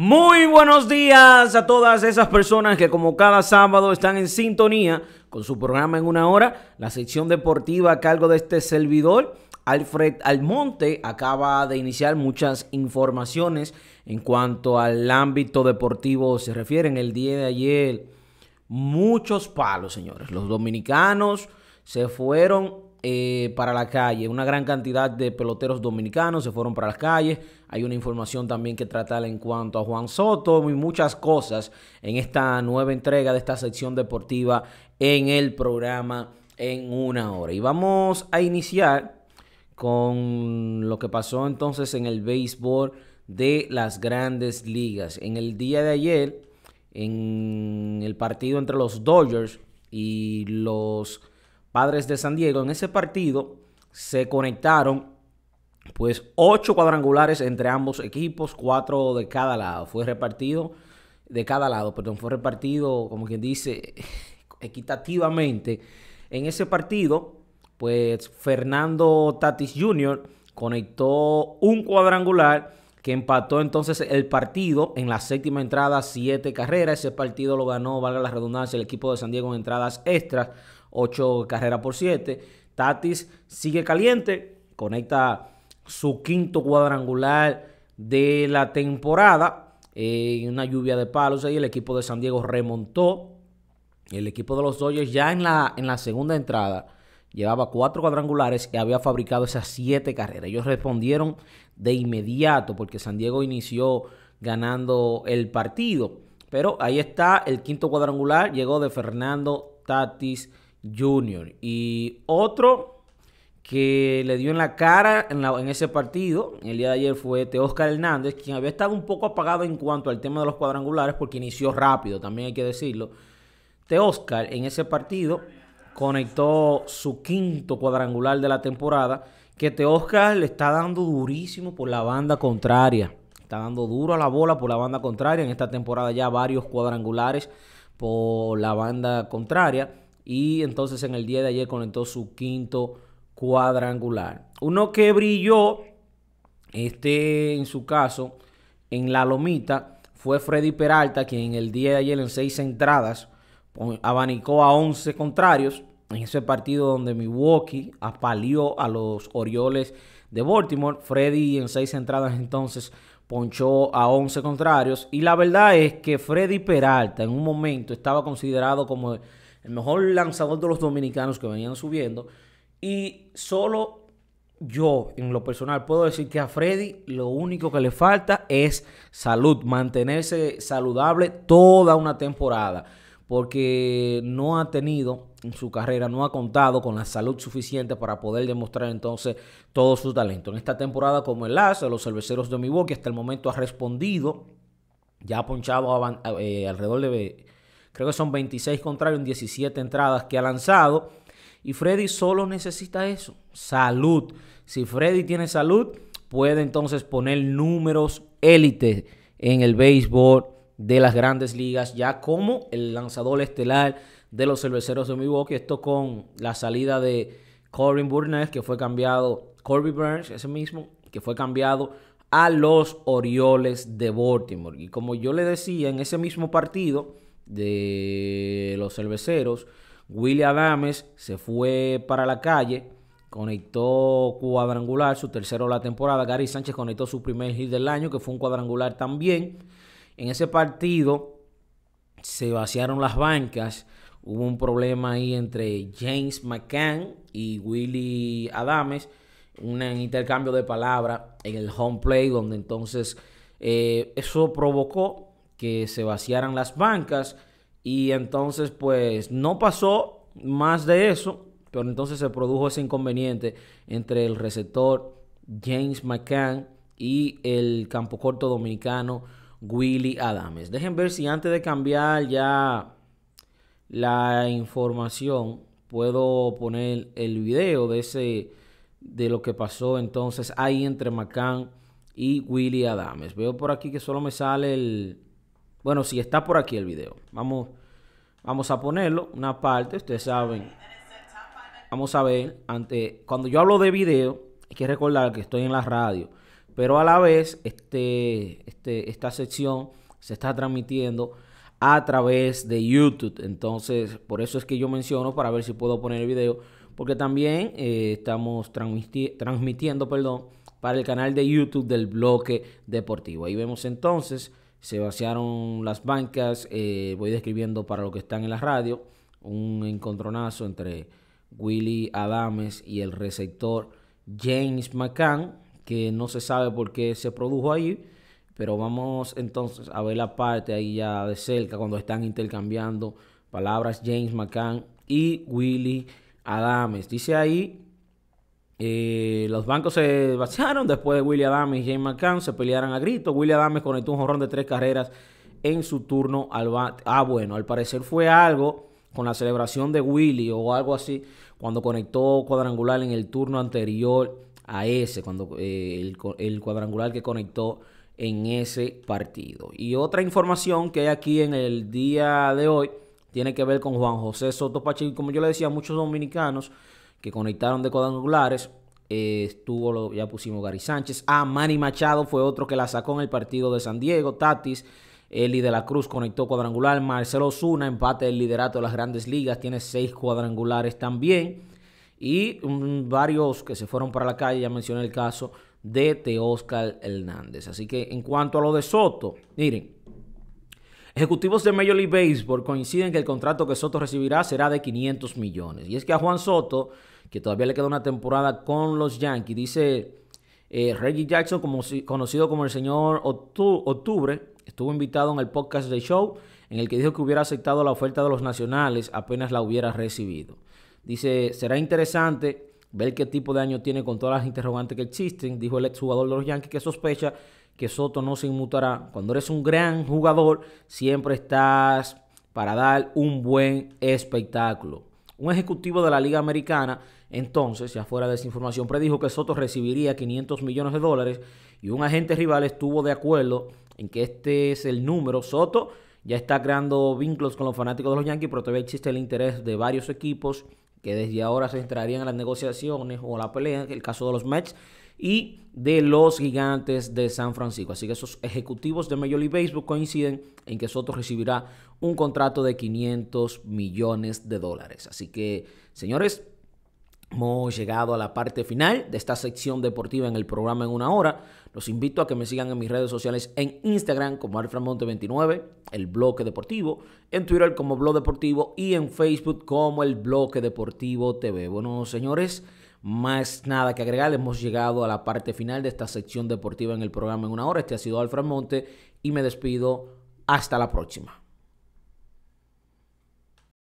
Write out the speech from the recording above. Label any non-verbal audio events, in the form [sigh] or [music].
Muy buenos días a todas esas personas que como cada sábado están en sintonía con su programa en una hora, la sección deportiva a cargo de este servidor. Alfred Almonte acaba de iniciar muchas informaciones en cuanto al ámbito deportivo se refieren el día de ayer, muchos palos, señores. Los dominicanos se fueron eh, para la calle. Una gran cantidad de peloteros dominicanos se fueron para las calles. Hay una información también que tratar en cuanto a Juan Soto y muchas cosas en esta nueva entrega de esta sección deportiva en el programa en una hora. Y vamos a iniciar con lo que pasó entonces en el béisbol de las grandes ligas. En el día de ayer, en el partido entre los Dodgers y los Padres de San Diego. En ese partido se conectaron pues ocho cuadrangulares entre ambos equipos, cuatro de cada lado. Fue repartido, de cada lado, perdón, fue repartido, como quien dice, [laughs] equitativamente. En ese partido, pues Fernando Tatis Jr. conectó un cuadrangular que empató entonces el partido en la séptima entrada, siete carreras. Ese partido lo ganó, valga la redundancia, el equipo de San Diego en entradas extras. 8 carreras por 7. Tatis sigue caliente, conecta su quinto cuadrangular de la temporada. Eh, en una lluvia de palos y el equipo de San Diego remontó. El equipo de los Dodgers ya en la, en la segunda entrada llevaba cuatro cuadrangulares y había fabricado esas siete carreras. Ellos respondieron de inmediato porque San Diego inició ganando el partido. Pero ahí está el quinto cuadrangular, llegó de Fernando Tatis Junior Y otro que le dio en la cara en, ese partido, el día de ayer fue te Oscar Hernández, quien había estado un poco apagado en cuanto al tema de los cuadrangulares porque inició rápido, también hay que decirlo. Te Oscar en ese partido conectó su quinto cuadrangular de la temporada, que te Oscar le está dando durísimo por la banda contraria. Está dando duro a la bola por la banda contraria. En esta temporada ya varios cuadrangulares por la banda contraria y entonces en el día de ayer conectó su quinto cuadrangular. Uno que brilló, este en su caso, en la lomita, fue Freddy Peralta, quien en el día de ayer en seis entradas abanicó a 11 contrarios en ese partido donde Milwaukee apaleó a los Orioles de Baltimore. Freddy en seis entradas entonces ponchó a 11 contrarios. Y la verdad es que Freddy Peralta en un momento estaba considerado como el mejor lanzador de los dominicanos que venían subiendo. Y solo yo, en lo personal, puedo decir que a Freddy lo único que le falta es salud, mantenerse saludable toda una temporada, porque no ha tenido en su carrera, no ha contado con la salud suficiente para poder demostrar entonces todo su talento. En esta temporada, como el de los cerveceros de Milwaukee hasta el momento ha respondido, ya ha ponchado eh, alrededor de Creo que son 26 contrarios en 17 entradas que ha lanzado. Y Freddy solo necesita eso, salud. Si Freddy tiene salud, puede entonces poner números élite en el béisbol de las grandes ligas, ya como el lanzador estelar de los cerveceros de Milwaukee. Esto con la salida de Corbin Burns, que fue cambiado, Corby Burns, ese mismo, que fue cambiado a los Orioles de Baltimore. Y como yo le decía en ese mismo partido, de los cerveceros. Willy Adames se fue para la calle, conectó cuadrangular, su tercero de la temporada. Gary Sánchez conectó su primer hit del año, que fue un cuadrangular también. En ese partido se vaciaron las bancas. Hubo un problema ahí entre James McCann y Willy Adames. Un intercambio de palabras en el home play, donde entonces eh, eso provocó que se vaciaran las bancas y entonces pues no pasó más de eso, pero entonces se produjo ese inconveniente entre el receptor James McCann y el campo corto dominicano Willy Adames. Dejen ver si antes de cambiar ya la información puedo poner el video de ese de lo que pasó entonces ahí entre McCann y Willy Adames. Veo por aquí que solo me sale el bueno, si está por aquí el video. Vamos, vamos a ponerlo, una parte, ustedes saben. Vamos a ver, ante, cuando yo hablo de video, hay que recordar que estoy en la radio. Pero a la vez, este, este esta sección se está transmitiendo a través de YouTube. Entonces, por eso es que yo menciono para ver si puedo poner el video. Porque también eh, estamos transmitiendo perdón, para el canal de YouTube del bloque deportivo. Ahí vemos entonces se vaciaron las bancas, eh, voy describiendo para los que están en la radio, un encontronazo entre Willy Adames y el receptor James McCann, que no se sabe por qué se produjo ahí, pero vamos entonces a ver la parte ahí ya de cerca cuando están intercambiando palabras James McCann y Willy Adames. Dice ahí los bancos se vaciaron después de William Adams y James McCann se pelearon a grito William Adams conectó un jorrón de tres carreras en su turno al Ah, bueno, al parecer fue algo con la celebración de Willy o algo así, cuando conectó cuadrangular en el turno anterior a ese, cuando eh, el, el, cuadrangular que conectó en ese partido. Y otra información que hay aquí en el día de hoy tiene que ver con Juan José Soto Pacheco. Como yo le decía, muchos dominicanos que conectaron de cuadrangulares. Eh, estuvo, ya pusimos Gary Sánchez. Ah, Manny Machado fue otro que la sacó en el partido de San Diego. Tatis, Eli de la Cruz conectó cuadrangular. Marcelo Zuna, empate del liderato de las grandes ligas. Tiene seis cuadrangulares también. Y varios que se fueron para la calle. Ya mencioné el caso de Teóscar Hernández. Así que en cuanto a lo de Soto, miren, Ejecutivos de Major League Baseball coinciden que el contrato que Soto recibirá será de 500 millones. Y es que a Juan Soto, que todavía le queda una temporada con los Yankees, dice eh, Reggie Jackson, conocido como el señor Octubre, estuvo invitado en el podcast de Show, en el que dijo que hubiera aceptado la oferta de los nacionales apenas la hubiera recibido. Dice, será interesante ver qué tipo de año tiene con todas las interrogantes que existen, dijo el exjugador de los Yankees que sospecha que Soto no se inmutará. Cuando eres un gran jugador, siempre estás para dar un buen espectáculo. Un ejecutivo de la Liga Americana, entonces, ya fuera de esa información, predijo que Soto recibiría 500 millones de dólares y un agente rival estuvo de acuerdo en que este es el número. Soto ya está creando vínculos con los fanáticos de los Yankees, pero todavía existe el interés de varios equipos que desde ahora se entrarían en las negociaciones o la pelea, en el caso de los Mets y de los gigantes de San Francisco. Así que esos ejecutivos de Major League Baseball coinciden en que Soto recibirá un contrato de 500 millones de dólares. Así que, señores, Hemos llegado a la parte final de esta sección deportiva en el programa en una hora. Los invito a que me sigan en mis redes sociales en Instagram como Alframonte29, el bloque deportivo, en Twitter como blog deportivo y en Facebook como el bloque deportivo TV. Bueno, señores, más nada que agregar, hemos llegado a la parte final de esta sección deportiva en el programa en una hora. Este ha sido Alfred Monte y me despido. Hasta la próxima.